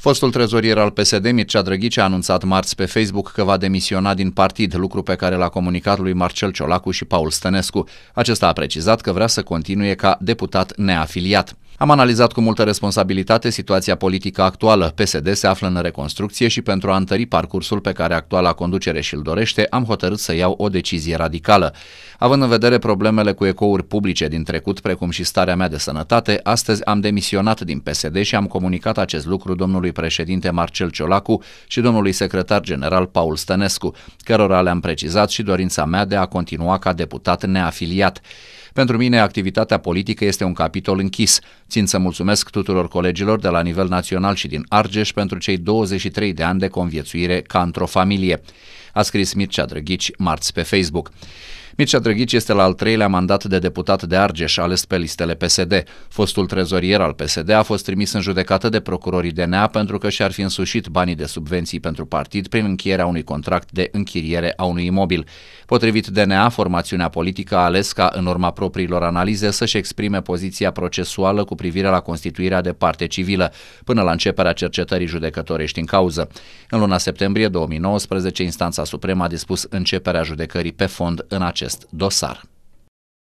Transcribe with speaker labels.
Speaker 1: Fostul trezorier al PSD, Mircea Drăghici, a anunțat marți pe Facebook că va demisiona din partid, lucru pe care l-a comunicat lui Marcel Ciolacu și Paul Stănescu. Acesta a precizat că vrea să continue ca deputat neafiliat. Am analizat cu multă responsabilitate situația politică actuală. PSD se află în reconstrucție și pentru a întări parcursul pe care actuala conducere și-l dorește, am hotărât să iau o decizie radicală. Având în vedere problemele cu ecouri publice din trecut, precum și starea mea de sănătate, astăzi am demisionat din PSD și am comunicat acest lucru domnului președinte Marcel Ciolacu și domnului secretar general Paul Stănescu, cărora le-am precizat și dorința mea de a continua ca deputat neafiliat. Pentru mine, activitatea politică este un capitol închis. Țin să mulțumesc tuturor colegilor de la nivel național și din Argeș pentru cei 23 de ani de conviețuire ca într-o familie, a scris Mircea Drăghici marți pe Facebook. Mircea Drăghici este la al treilea mandat de deputat de Argeș ales pe listele PSD. Fostul trezorier al PSD a fost trimis în judecată de procurorii DNA pentru că și-ar fi însușit banii de subvenții pentru partid prin încheierea unui contract de închiriere a unui imobil. Potrivit DNA, formațiunea politică a ales ca, în urma propriilor analize, să-și exprime poziția procesuală cu privire la constituirea de parte civilă, până la începerea cercetării judecătorești în cauză. În luna septembrie 2019, Instanța Supremă a dispus începerea judecării pe fond în acest acest dosar.